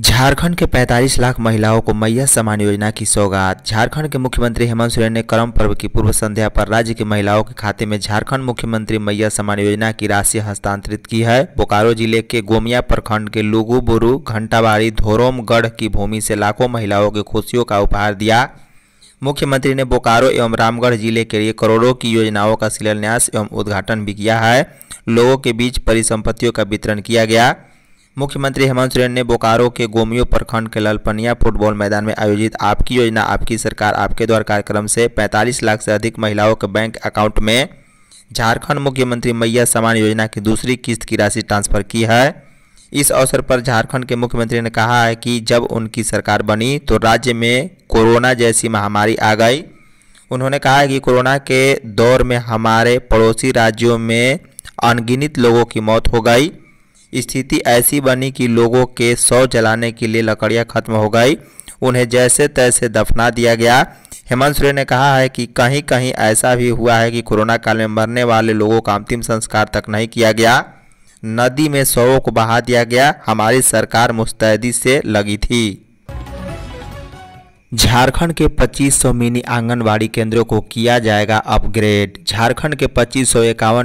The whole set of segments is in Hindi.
झारखंड के 45 लाख महिलाओं को मैया समान योजना की सौगात झारखंड के मुख्यमंत्री हेमंत सोरेन ने करम पर्व की पूर्व संध्या पर राज्य की महिलाओं के खाते में झारखंड मुख्यमंत्री मैया समान योजना की राशि हस्तांतरित की है बोकारो जिले के गोमिया प्रखंड के लुगु बुरु घंटाबाड़ी धोरोमगढ़ की भूमि से लाखों महिलाओं की खुशियों का उपहार दिया मुख्यमंत्री ने बोकारो एवं रामगढ़ जिले के लिए करोड़ों की योजनाओं का शिलान्यास एवं उद्घाटन भी किया है लोगों के बीच परिसंपत्तियों का वितरण किया गया मुख्यमंत्री हेमंत सोरेन ने बोकारो के गोमियो प्रखंड के ललपनिया फुटबॉल मैदान में आयोजित आपकी योजना आपकी सरकार आपके द्वार कार्यक्रम से 45 लाख से अधिक महिलाओं के बैंक अकाउंट में झारखंड मुख्यमंत्री मैया समान योजना की दूसरी किस्त की राशि ट्रांसफर की है इस अवसर पर झारखंड के मुख्यमंत्री ने कहा है कि जब उनकी सरकार बनी तो राज्य में कोरोना जैसी महामारी आ गई उन्होंने कहा है कि कोरोना के दौर में हमारे पड़ोसी राज्यों में अनगिनत लोगों की मौत हो गई स्थिति ऐसी बनी कि लोगों के शव जलाने के लिए लकड़ियाँ खत्म हो गई उन्हें जैसे तैसे दफना दिया गया हेमंत सोरेन ने कहा है कि कहीं कहीं ऐसा भी हुआ है कि कोरोना काल में मरने वाले लोगों का अंतिम संस्कार तक नहीं किया गया नदी में शवों को बहा दिया गया हमारी सरकार मुस्तैदी से लगी थी झारखंड के 2500 मिनी आंगनवाड़ी केंद्रों को किया जाएगा अपग्रेड झारखंड के पच्चीस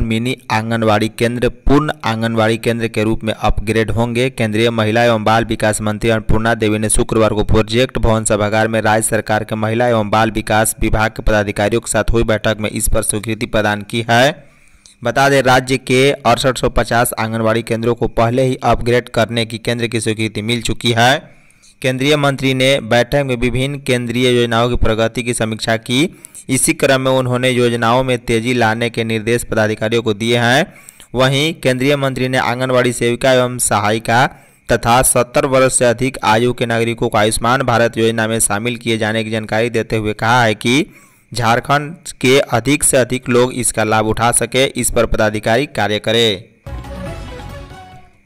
मिनी आंगनवाड़ी केंद्र पूर्ण आंगनवाड़ी केंद्र के रूप में अपग्रेड होंगे केंद्रीय महिला एवं बाल विकास मंत्री अन्नपूर्णा देवी ने शुक्रवार को प्रोजेक्ट भवन सभागार में राज्य सरकार के महिला एवं बाल विकास विभाग के पदाधिकारियों के साथ हुई बैठक में इस पर स्वीकृति प्रदान की है बता दें राज्य के अड़सठ आंगनबाड़ी केंद्रों को पहले ही अपग्रेड करने की केंद्र की स्वीकृति मिल चुकी है केंद्रीय मंत्री ने बैठक में विभिन्न केंद्रीय योजनाओं की प्रगति की समीक्षा की इसी क्रम में उन्होंने योजनाओं में तेजी लाने के निर्देश पदाधिकारियों को दिए हैं वहीं केंद्रीय मंत्री ने आंगनबाड़ी सेविका एवं सहायिका तथा 70 वर्ष से अधिक आयु के नागरिकों को आयुष्मान भारत योजना में शामिल किए जाने की जानकारी देते हुए कहा है कि झारखंड के अधिक से अधिक लोग इसका लाभ उठा सके इस पर पदाधिकारी कार्य करें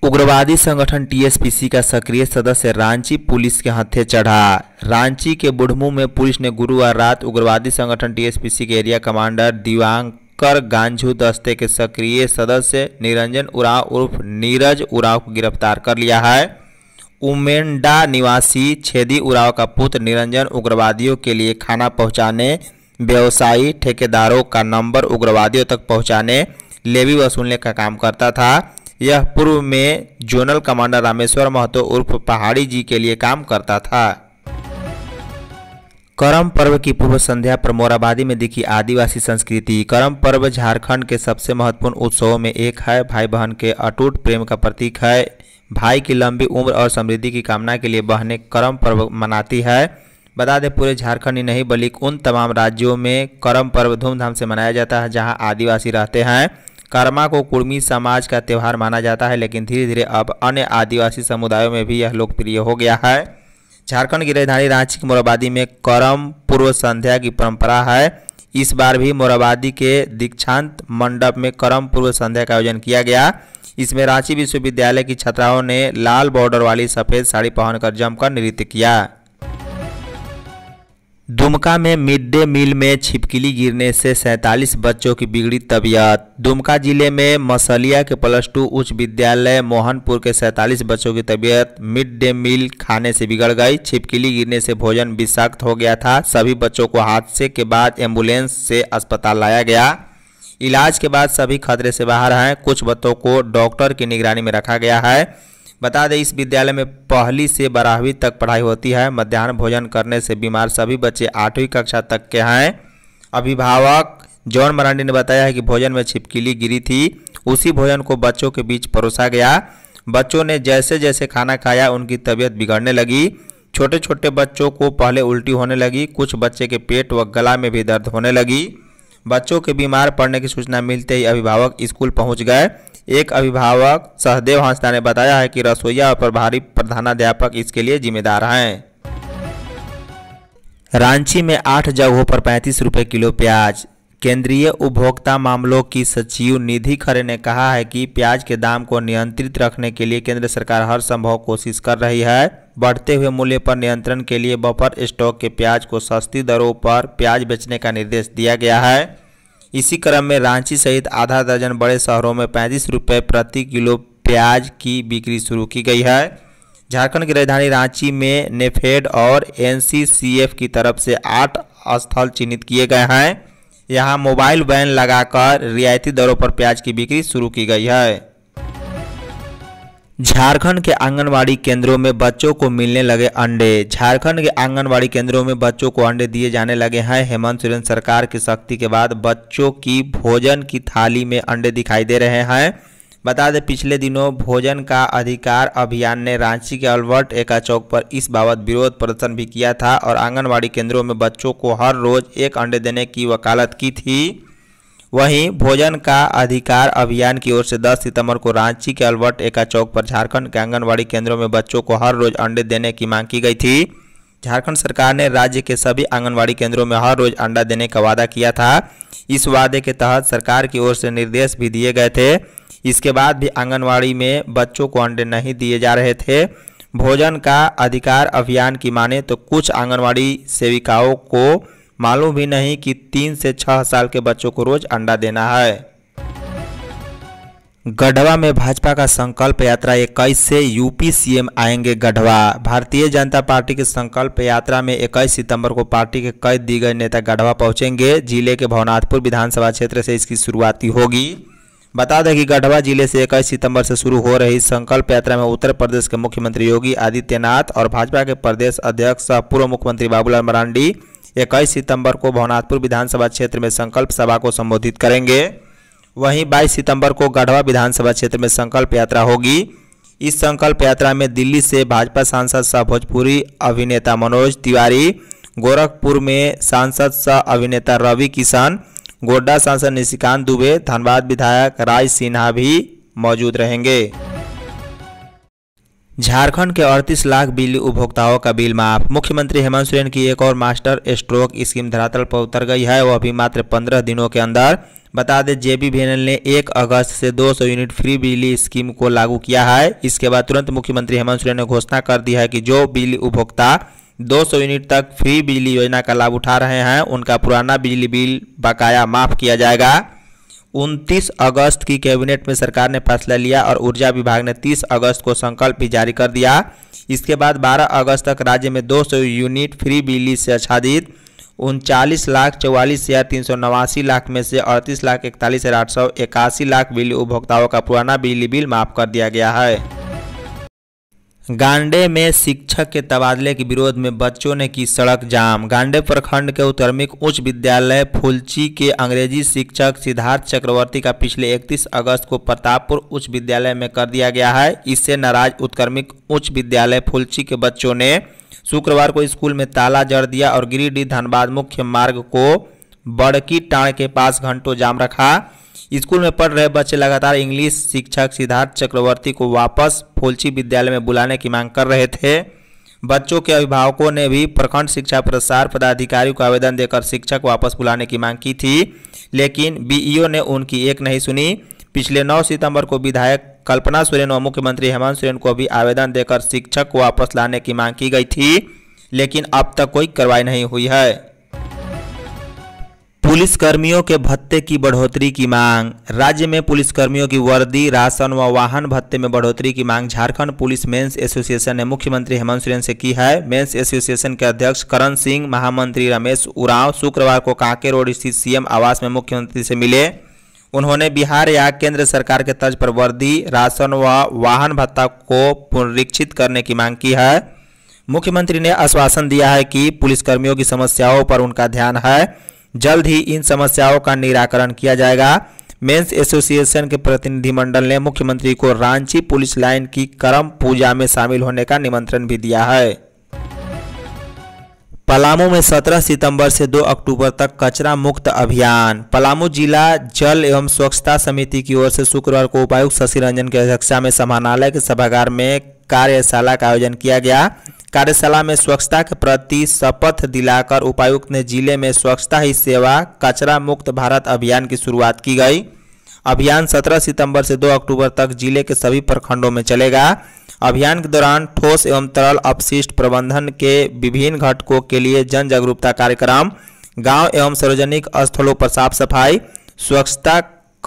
उग्रवादी संगठन टीएसपीसी का सक्रिय सदस्य रांची पुलिस के हत्थे चढ़ा रांची के बुढ़मू में पुलिस ने गुरुवार रात उग्रवादी संगठन टीएसपीसी के एरिया कमांडर दिवांग कर गांझू दस्ते के सक्रिय सदस्य निरंजन उराव उर्फ नीरज उराव को गिरफ्तार कर लिया है उमेंडा निवासी छेदी उराव का पुत्र निरंजन उग्रवादियों के लिए खाना पहुंचाने व्यवसायी ठेकेदारों का नंबर उग्रवादियों तक पहुंचाने लेवी वसूलने का काम करता था यह पूर्व में जोनल कमांडर रामेश्वर महतो उर्फ पहाड़ी जी के लिए काम करता था करम पर्व की पूर्व संध्या पर मोराबादी में दिखी आदिवासी संस्कृति करम पर्व झारखंड के सबसे महत्वपूर्ण उत्सवों में एक है भाई बहन के अटूट प्रेम का प्रतीक है भाई की लंबी उम्र और समृद्धि की कामना के लिए बहनें करम पर्व मनाती है बता दें पूरे झारखंड ही नहीं बल्कि उन तमाम राज्यों में करम पर्व धूमधाम से मनाया जाता है जहां आदिवासी रहते हैं कर्मा को कुर्मी समाज का त्यौहार माना जाता है लेकिन धीरे धीरे अब अन्य आदिवासी समुदायों में भी यह लोकप्रिय हो गया है झारखंड की राजधानी रांची की मोराबादी में करम पूर्व संध्या की परंपरा है इस बार भी मोराबादी के दीक्षांत मंडप में करम पूर्व संध्या का आयोजन किया गया इसमें रांची विश्वविद्यालय की छात्राओं ने लाल बॉर्डर वाली सफ़ेद साड़ी पहनकर जमकर नृत्य किया दुमका में मिड डे मील में छिपकली गिरने से सैंतालीस बच्चों की बिगड़ी तबीयत दुमका जिले में मसलिया के प्लस टू उच्च विद्यालय मोहनपुर के सैंतालीस बच्चों की तबीयत मिड डे मील खाने से बिगड़ गई छिपकली गिरने से भोजन विषाक्त हो गया था सभी बच्चों को हादसे के बाद एम्बुलेंस से अस्पताल लाया गया इलाज के बाद सभी खतरे से बाहर हैं कुछ बच्चों को डॉक्टर की निगरानी में रखा गया है बता दें इस विद्यालय में पहली से बारहवीं तक पढ़ाई होती है मध्यान्ह भोजन करने से बीमार सभी बच्चे आठवीं कक्षा तक के हैं अभिभावक जॉन मरांडी ने बताया है कि भोजन में छिपकीली गिरी थी उसी भोजन को बच्चों के बीच परोसा गया बच्चों ने जैसे जैसे खाना खाया उनकी तबीयत बिगड़ने लगी छोटे छोटे बच्चों को पहले उल्टी होने लगी कुछ बच्चे के पेट व गला में भी दर्द होने लगी बच्चों के बीमार पड़ने की सूचना मिलते ही अभिभावक स्कूल पहुंच गए एक अभिभावक सहदेव हंसदा ने बताया है कि रसोईया और प्रभारी प्रधानाध्यापक इसके लिए जिम्मेदार हैं रांची में आठ जगहों पर पैंतीस रुपये किलो प्याज केंद्रीय उपभोक्ता मामलों की सचिव निधि खरे ने कहा है कि प्याज के दाम को नियंत्रित रखने के लिए केंद्र सरकार हर संभव कोशिश कर रही है बढ़ते हुए मूल्य पर नियंत्रण के लिए बफर स्टॉक के प्याज को सस्ती दरों पर प्याज बेचने का निर्देश दिया गया है इसी क्रम में रांची सहित आधा दर्जन बड़े शहरों में पैंतीस रुपये प्रति किलो प्याज की बिक्री शुरू की गई है झारखंड की राजधानी रांची में नेफेड और एनसीसीएफ की तरफ से आठ स्थल चिन्हित किए गए हैं यहां मोबाइल वैन लगाकर रियायती दरों पर प्याज की बिक्री शुरू की गई है झारखंड के आंगनवाड़ी केंद्रों में बच्चों को मिलने लगे अंडे झारखंड के आंगनवाड़ी केंद्रों में बच्चों को अंडे दिए जाने लगे हैं हेमंत सोरेन सरकार की शक्ति के बाद बच्चों की भोजन की थाली में अंडे दिखाई दे रहे हैं बता दें पिछले दिनों भोजन का अधिकार अभियान ने रांची के अल्बर्ट एका चौक पर इस बाबत विरोध प्रदर्शन भी किया था और आंगनबाड़ी केंद्रों में बच्चों को हर रोज एक अंडे देने की वकालत की थी वहीं भोजन का अधिकार अभियान की ओर से 10 सितंबर को रांची के अल्बर्ट एका चौक पर झारखंड के आंगनबाड़ी केंद्रों में बच्चों को हर रोज अंडे देने की मांग की गई थी झारखंड सरकार ने राज्य के सभी आंगनबाड़ी केंद्रों में हर रोज अंडा देने का वादा किया था इस वादे के तहत सरकार की ओर से निर्देश भी दिए गए थे इसके बाद भी आंगनवाड़ी में बच्चों को अंडे नहीं दिए जा रहे थे भोजन का अधिकार अभियान की माने तो कुछ आंगनवाड़ी सेविकाओं को मालूम भी नहीं कि तीन से छः साल के बच्चों को रोज अंडा देना है गढ़वा में भाजपा का संकल्प यात्रा इक्कीस से यूपी सीएम आएंगे गढ़वा भारतीय जनता पार्टी के संकल्प यात्रा में इक्कीस सितंबर को पार्टी के कई दिग्गज नेता गढ़वा पहुंचेंगे जिले के भवनाथपुर विधानसभा क्षेत्र से इसकी शुरुआती होगी बता दें कि गढ़वा जिले से इक्कीस सितंबर से शुरू हो रही संकल्प यात्रा में उत्तर प्रदेश के मुख्यमंत्री योगी आदित्यनाथ और भाजपा के प्रदेश अध्यक्ष सह पूर्व मुख्यमंत्री बाबूलाल मरांडी इक्कीस सितंबर को भवनाथपुर विधानसभा क्षेत्र में संकल्प सभा को संबोधित करेंगे वहीं बाईस सितंबर को गढ़वा विधानसभा क्षेत्र में संकल्प यात्रा होगी इस संकल्प यात्रा में दिल्ली से भाजपा सांसद सह भोजपुरी अभिनेता मनोज तिवारी गोरखपुर में सांसद सह अभिनेता रवि किशन गोड्डा सांसद निशिकांत दुबे धनबाद विधायक राज सिन्हा भी मौजूद रहेंगे झारखंड के 38 लाख बिजली उपभोक्ताओं का बिल माफ मुख्यमंत्री हेमंत सोरेन की एक और मास्टर स्ट्रोक स्कीम धरातल पर उतर गई है वह अभी मात्र 15 दिनों के अंदर बता दें जेबी भेनल ने 1 अगस्त से 200 यूनिट फ्री बिजली स्कीम को लागू किया है इसके बाद तुरंत मुख्यमंत्री हेमंत सोरेन ने घोषणा कर दी है कि जो बिजली उपभोक्ता 200 यूनिट तक फ्री बिजली योजना का लाभ उठा रहे हैं उनका पुराना बिजली बिल बकाया माफ़ किया जाएगा उनतीस अगस्त की कैबिनेट में सरकार ने फैसला लिया और ऊर्जा विभाग ने 30 अगस्त को संकल्प भी जारी कर दिया इसके बाद 12 अगस्त तक राज्य में 200 यूनिट फ्री बिजली से आच्छादित उनचालीस लाख चौवालीस हज़ार तीन सौ नवासी लाख में से अड़तीस लाख इकतालीस हज़ार आठ सौ इक्यासी लाख बिजली उपभोक्ताओं का पुराना बिजली बिल माफ़ कर दिया गया है गांडे में शिक्षक के तबादले के विरोध में बच्चों ने की सड़क जाम गांडे प्रखंड के उत्तरमिक उच्च विद्यालय फुलची के अंग्रेजी शिक्षक सिद्धार्थ चक्रवर्ती का पिछले 31 अगस्त को प्रतापपुर उच्च विद्यालय में कर दिया गया है इससे नाराज उत्कर्मिक उच्च विद्यालय फुलची के बच्चों ने शुक्रवार को स्कूल में ताला जड़ दिया और गिरिडीह धनबाद मुख्य मार्ग को बड़की टाण के पास घंटों जाम रखा स्कूल में पढ़ रहे बच्चे लगातार इंग्लिश शिक्षक सिद्धार्थ चक्रवर्ती को वापस फोलची विद्यालय में बुलाने की मांग कर रहे थे बच्चों के अभिभावकों ने भी प्रखंड शिक्षा प्रसार पदाधिकारी को आवेदन देकर शिक्षक वापस बुलाने की मांग की थी लेकिन बीईओ ने उनकी एक नहीं सुनी पिछले 9 सितंबर को विधायक कल्पना सोरेन और मुख्यमंत्री हेमंत सोरेन को भी आवेदन देकर शिक्षक को वापस लाने की मांग की गई थी लेकिन अब तक कोई कार्रवाई नहीं हुई है पुलिसकर्मियों के भत्ते की बढ़ोतरी की मांग राज्य में पुलिसकर्मियों की वर्दी राशन व वाहन भत्ते में बढ़ोतरी की मांग झारखंड पुलिस मेंस एसोसिएशन ने मुख्यमंत्री हेमंत सोरेन से की है मेंस एसोसिएशन के अध्यक्ष करण सिंह महामंत्री रमेश उरांव शुक्रवार को कांके रोड स्थित सीएम आवास में मुख्यमंत्री से मिले उन्होंने बिहार या केंद्र सरकार के तर्ज पर वर्दी राशन व वाहन भत्ता को पुनरीक्षित करने की मांग की है मुख्यमंत्री ने आश्वासन दिया है कि पुलिसकर्मियों की समस्याओं पर उनका ध्यान है जल्द ही इन समस्याओं का निराकरण किया जाएगा मेंस एसोसिएशन के प्रतिनिधिमंडल ने मुख्यमंत्री को रांची पुलिस लाइन की करम पूजा में शामिल होने का निमंत्रण भी दिया है पलामू में 17 सितंबर से 2 अक्टूबर तक कचरा मुक्त अभियान पलामू जिला जल एवं स्वच्छता समिति की ओर से शुक्रवार को उपायुक्त शशि रंजन की अध्यक्षता में समानालय के सभागार में कार्यशाला का आयोजन किया गया कार्यशाला में स्वच्छता के प्रति शपथ दिलाकर उपायुक्त ने जिले में स्वच्छता ही सेवा कचरा मुक्त भारत अभियान की शुरुआत की गई अभियान 17 सितंबर से 2 अक्टूबर तक जिले के सभी प्रखंडों में चलेगा अभियान के दौरान ठोस एवं तरल अपशिष्ट प्रबंधन के विभिन्न घटकों के लिए जन जागरूकता कार्यक्रम गांव एवं सार्वजनिक स्थलों पर साफ सफाई स्वच्छता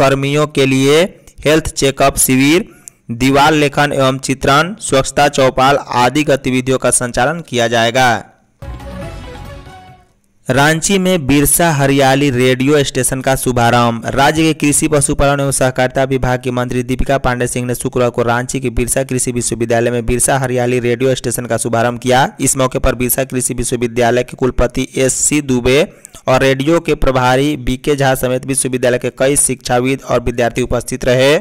कर्मियों के लिए हेल्थ चेकअप शिविर दीवार लेखन एवं चित्रण स्वच्छता चौपाल आदि गतिविधियों का संचालन किया जाएगा रांची में बिरसा हरियाली रेडियो स्टेशन का शुभारंभ राज्य के कृषि पशुपालन एवं सहकारिता विभाग की मंत्री दीपिका पांडे सिंह ने शुक्रवार को रांची के बिरसा कृषि विश्वविद्यालय में बिरसा हरियाली रेडियो स्टेशन का शुभारंभ किया इस मौके पर बिरसा कृषि विश्वविद्यालय के कुलपति एस सी दुबे और रेडियो के प्रभारी बी झा समेत विश्वविद्यालय के कई शिक्षाविद और विद्यार्थी उपस्थित रहे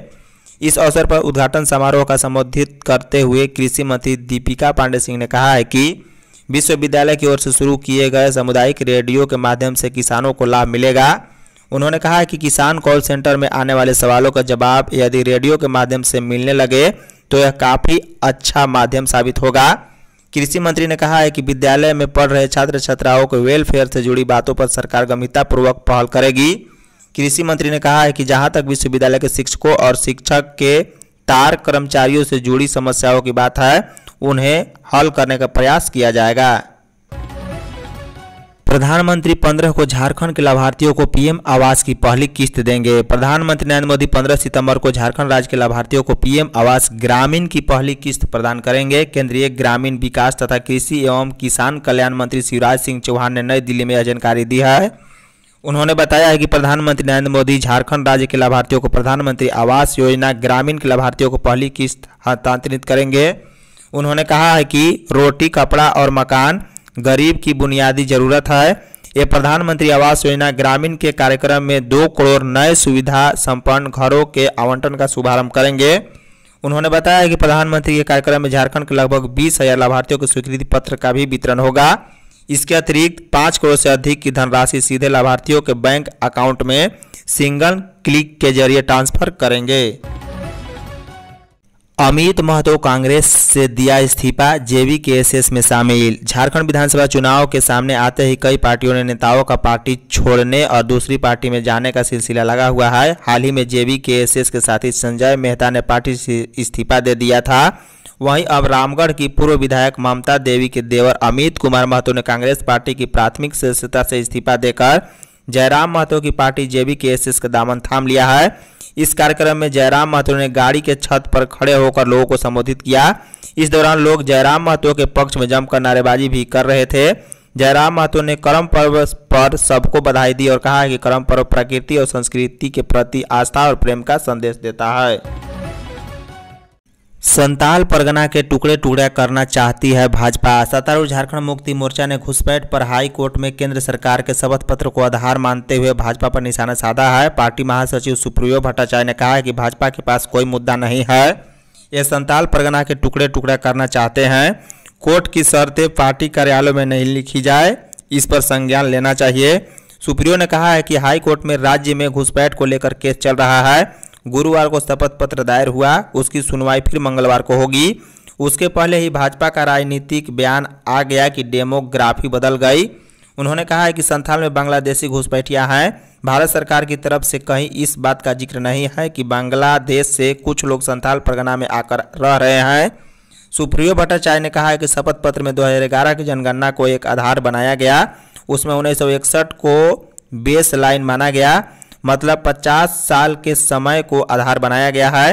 इस अवसर पर उद्घाटन समारोह का संबोधित करते हुए कृषि मंत्री दीपिका पांडे सिंह ने कहा है कि विश्वविद्यालय की ओर से शुरू किए गए सामुदायिक रेडियो के माध्यम से किसानों को लाभ मिलेगा उन्होंने कहा है कि किसान कॉल सेंटर में आने वाले सवालों का जवाब यदि रेडियो के माध्यम से मिलने लगे तो यह काफ़ी अच्छा माध्यम साबित होगा कृषि मंत्री ने कहा है कि विद्यालय में पढ़ रहे छात्र छात्राओं के वेलफेयर से जुड़ी बातों पर सरकार गंभीरतापूर्वक पहल करेगी कृषि मंत्री ने कहा है कि जहां तक विश्वविद्यालय के शिक्षकों और शिक्षक के तार कर्मचारियों से जुड़ी समस्याओं की बात है उन्हें हल करने का प्रयास किया जाएगा प्रधानमंत्री पंद्रह को झारखंड के लाभार्थियों को पीएम आवास की पहली किस्त देंगे प्रधानमंत्री नरेंद्र मोदी पंद्रह सितंबर को झारखंड राज्य के लाभार्थियों को पीएम आवास ग्रामीण की पहली किस्त प्रदान करेंगे केंद्रीय ग्रामीण विकास तथा कृषि एवं किसान कल्याण मंत्री शिवराज सिंह चौहान ने नई दिल्ली में यह जानकारी दी है उन्होंने बताया है कि प्रधानमंत्री नरेंद्र मोदी झारखंड राज्य के लाभार्थियों को प्रधानमंत्री आवास योजना ग्रामीण के लाभार्थियों को पहली किस्त हस्तांतरित करेंगे उन्होंने कहा है कि रोटी कपड़ा और मकान गरीब की बुनियादी जरूरत है ये प्रधानमंत्री आवास योजना ग्रामीण के कार्यक्रम में दो करोड़ नए सुविधा संपन्न घरों के आवंटन का शुभारंभ करेंगे उन्होंने बताया कि प्रधानमंत्री के कार्यक्रम में झारखंड के लगभग बीस हजार लाभार्थियों को स्वीकृति पत्र का भी वितरण होगा इसके अतिरिक्त पाँच करोड़ से अधिक की धनराशि सीधे लाभार्थियों के बैंक अकाउंट में सिंगल क्लिक के जरिए ट्रांसफर करेंगे अमित महतो कांग्रेस से दिया इस्तीफा जेवी के एस में शामिल झारखंड विधानसभा चुनाव के सामने आते ही कई पार्टियों ने नेताओं का पार्टी छोड़ने और दूसरी पार्टी में जाने का सिलसिला लगा हुआ है हाल ही में जेवी के एस के साथी संजय मेहता ने पार्टी से इस्तीफा दे दिया था वहीं अब रामगढ़ की पूर्व विधायक ममता देवी के देवर अमित कुमार महतो ने कांग्रेस पार्टी की प्राथमिक सदस्यता से इस्तीफा देकर जयराम महतो की पार्टी जेबी के एस का दामन थाम लिया है इस कार्यक्रम में जयराम महतो ने गाड़ी के छत पर खड़े होकर लोगों को संबोधित किया इस दौरान लोग जयराम महतो के पक्ष में जमकर नारेबाजी भी कर रहे थे जयराम महतो ने कर्म पर्व पर सबको बधाई दी और कहा कि कर्म पर्व प्रकृति और संस्कृति के प्रति आस्था और प्रेम का संदेश देता है संताल परगना के टुकड़े टुकड़े करना चाहती है भाजपा सत्तारूढ़ झारखंड मुक्ति मोर्चा ने घुसपैठ पर हाई कोर्ट में केंद्र सरकार के शपथ पत्र को आधार मानते हुए भाजपा पर निशाना साधा है पार्टी महासचिव सुप्रियो भट्टाचार्य ने कहा है कि भाजपा के पास कोई मुद्दा नहीं है ये संताल परगना के टुकड़े टुकड़े करना चाहते हैं कोर्ट की शर्तें पार्टी कार्यालयों में नहीं लिखी जाए इस पर संज्ञान लेना चाहिए सुप्रियो ने कहा है कि हाईकोर्ट में राज्य में घुसपैठ को लेकर केस चल रहा है गुरुवार को शपथ पत्र दायर हुआ उसकी सुनवाई फिर मंगलवार को होगी उसके पहले ही भाजपा का राजनीतिक बयान आ गया कि डेमोग्राफी बदल गई उन्होंने कहा है कि संथाल में बांग्लादेशी घुसपैठिया हैं भारत सरकार की तरफ से कहीं इस बात का जिक्र नहीं है कि बांग्लादेश से कुछ लोग संथाल परगना में आकर रह रहे हैं सुप्रियो भट्टाचार्य ने कहा है कि शपथ पत्र में 2011 की जनगणना को एक आधार बनाया गया उसमें उन्नीस को बेस लाइन माना गया मतलब 50 साल के समय को आधार बनाया गया है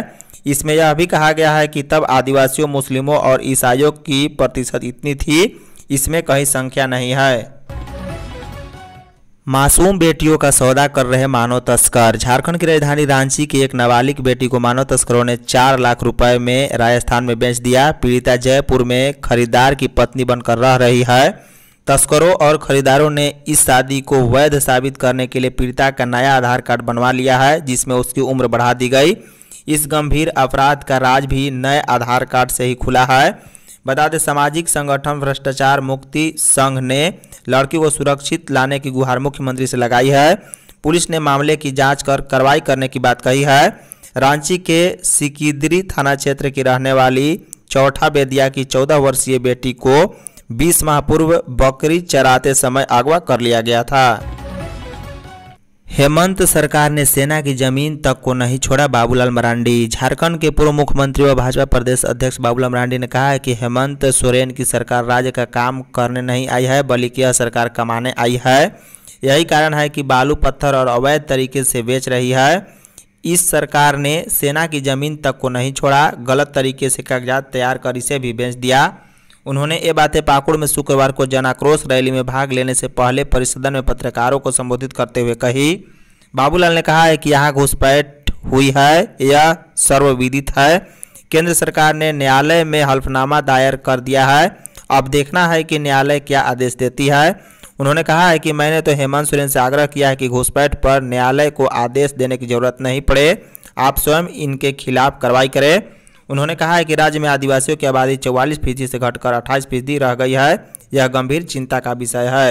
इसमें यह भी कहा गया है कि तब आदिवासियों मुस्लिमों और ईसाइयों की प्रतिशत इतनी थी इसमें कहीं संख्या नहीं है मासूम बेटियों का सौदा कर रहे मानव तस्कर झारखंड की राजधानी रांची की एक नाबालिग बेटी को मानव तस्करों ने चार लाख रुपए में राजस्थान में बेच दिया पीड़िता जयपुर में खरीदार की पत्नी बनकर रह रही है तस्करों और खरीदारों ने इस शादी को वैध साबित करने के लिए पीड़िता का नया आधार कार्ड बनवा लिया है जिसमें उसकी उम्र बढ़ा दी गई इस गंभीर अपराध का राज भी नए आधार कार्ड से ही खुला है बता दें सामाजिक संगठन भ्रष्टाचार मुक्ति संघ ने लड़की को सुरक्षित लाने की गुहार मुख्यमंत्री से लगाई है पुलिस ने मामले की जांच कर कार्रवाई करने की बात कही है रांची के सिकिदरी थाना क्षेत्र की रहने वाली चौथा बेदिया की चौदह वर्षीय बेटी को बीस माह पूर्व बकरी चराते समय अगवा कर लिया गया था हेमंत सरकार ने सेना की जमीन तक को नहीं छोड़ा बाबूलाल मरांडी झारखंड के पूर्व मुख्यमंत्री व भाजपा प्रदेश अध्यक्ष बाबूलाल मरांडी ने कहा है कि हेमंत सोरेन की सरकार राज्य का काम करने नहीं आई है बल्कि यह सरकार कमाने आई है यही कारण है कि बालू पत्थर और अवैध तरीके से बेच रही है इस सरकार ने सेना की जमीन तक को नहीं छोड़ा गलत तरीके से कागजात तैयार कर इसे भी बेच दिया उन्होंने ये बातें पाकुड़ में शुक्रवार को जनाक्रोश रैली में भाग लेने से पहले परिसदन में पत्रकारों को संबोधित करते हुए कही बाबूलाल ने कहा है कि यहाँ घुसपैठ हुई है यह सर्वविदित है केंद्र सरकार ने न्यायालय में हल्फनामा दायर कर दिया है अब देखना है कि न्यायालय क्या आदेश देती है उन्होंने कहा है कि मैंने तो हेमंत सोरेन से आग्रह किया है कि घुसपैठ पर न्यायालय को आदेश देने की जरूरत नहीं पड़े आप स्वयं इनके खिलाफ कार्रवाई करें उन्होंने कहा है कि राज्य में आदिवासियों की आबादी चौवालीस फीसदी से घटकर अट्ठाईस फीसदी रह गई है यह गंभीर चिंता का विषय है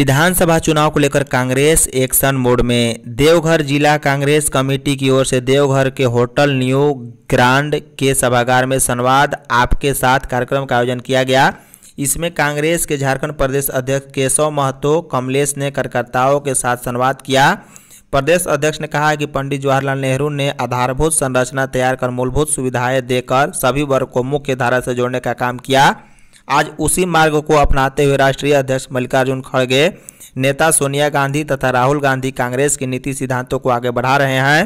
विधानसभा चुनाव को लेकर कांग्रेस एक्शन मोड में देवघर जिला कांग्रेस कमेटी की ओर से देवघर के होटल न्यू ग्रांड के सभागार में संवाद आपके साथ कार्यक्रम का आयोजन किया गया इसमें कांग्रेस के झारखंड प्रदेश अध्यक्ष केशव महतो कमलेश ने कार्यकर्ताओं के साथ संवाद किया प्रदेश अध्यक्ष ने कहा कि पंडित जवाहरलाल नेहरू ने आधारभूत संरचना तैयार कर मूलभूत सुविधाएं देकर सभी वर्ग को मुख्य धारा से जोड़ने का काम किया आज उसी मार्ग को अपनाते हुए राष्ट्रीय अध्यक्ष मल्लिकार्जुन खड़गे नेता सोनिया गांधी तथा राहुल गांधी कांग्रेस के नीति सिद्धांतों को आगे बढ़ा रहे हैं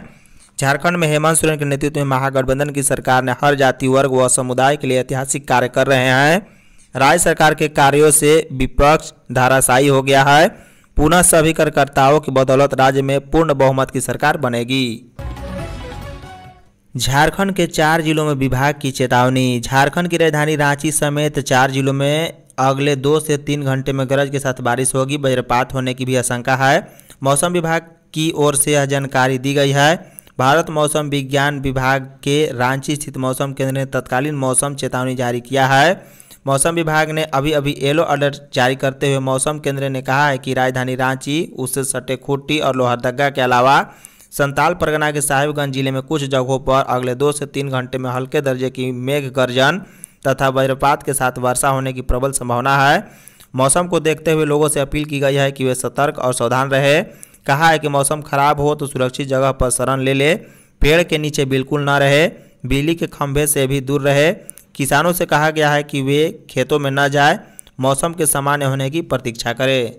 झारखंड में हेमंत सोरेन के नेतृत्व में महागठबंधन की सरकार ने हर जाति वर्ग व समुदाय के लिए ऐतिहासिक कार्य कर रहे हैं राज्य सरकार के कार्यों से विपक्ष धाराशायी हो गया है पुनः सभी कार्यकर्ताओं की बदौलत राज्य में पूर्ण बहुमत की सरकार बनेगी झारखंड के चार जिलों में विभाग की चेतावनी झारखंड की राजधानी रांची समेत चार जिलों में अगले दो से तीन घंटे में गरज के साथ बारिश होगी वज्रपात होने की भी आशंका है मौसम विभाग की ओर से यह जानकारी दी गई है भारत मौसम विज्ञान विभाग के रांची स्थित मौसम केंद्र ने तत्कालीन मौसम चेतावनी जारी किया है मौसम विभाग ने अभी अभी येलो अलर्ट जारी करते हुए मौसम केंद्र ने कहा है कि राजधानी रांची उससे सटे खूंटी और लोहरदगा के अलावा संताल परगना के साहिबगंज जिले में कुछ जगहों पर अगले दो से तीन घंटे में हल्के दर्जे की मेघ गर्जन तथा वज्रपात के साथ वर्षा होने की प्रबल संभावना है मौसम को देखते हुए लोगों से अपील की गई है कि वे सतर्क और सावधान रहे कहा है कि मौसम खराब हो तो सुरक्षित जगह पर शरण ले ले पेड़ के नीचे बिल्कुल ना रहे बिजली के खंभे से भी दूर रहे किसानों से कहा गया है कि वे खेतों में न जाए मौसम के सामान्य होने की प्रतीक्षा करें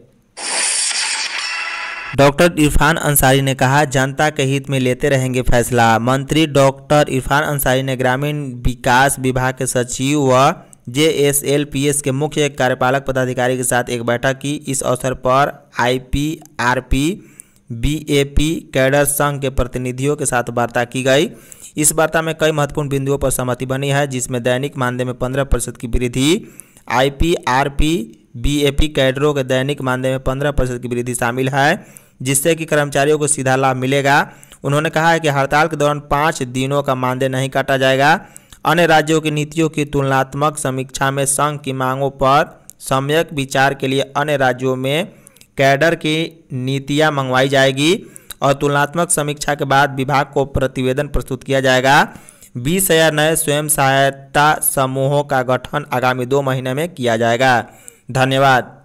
डॉक्टर इरफान अंसारी ने कहा जनता के हित में लेते रहेंगे फैसला मंत्री डॉक्टर इरफान अंसारी ने ग्रामीण विकास विभाग के सचिव व जेएसएलपीएस के मुख्य कार्यपालक पदाधिकारी के साथ एक बैठक की इस अवसर पर आईपीआरपी बीएपी कैडर संघ के प्रतिनिधियों के साथ वार्ता की गई इस वार्ता में कई महत्वपूर्ण बिंदुओं पर सहमति बनी है जिसमें दैनिक मानदेय में पंद्रह प्रतिशत की वृद्धि I P R P B A P कैडरों के दैनिक मानदेय में पंद्रह प्रतिशत की वृद्धि शामिल है जिससे कि कर्मचारियों को सीधा लाभ मिलेगा उन्होंने कहा है कि हड़ताल के दौरान पाँच दिनों का मानदेय नहीं काटा जाएगा अन्य राज्यों की नीतियों की तुलनात्मक समीक्षा में संघ की मांगों पर सम्यक विचार के लिए अन्य राज्यों में कैडर की नीतियाँ मंगवाई जाएगी और तुलनात्मक समीक्षा के बाद विभाग को प्रतिवेदन प्रस्तुत किया जाएगा बीस हजार नए स्वयं सहायता समूहों का गठन आगामी दो महीने में किया जाएगा धन्यवाद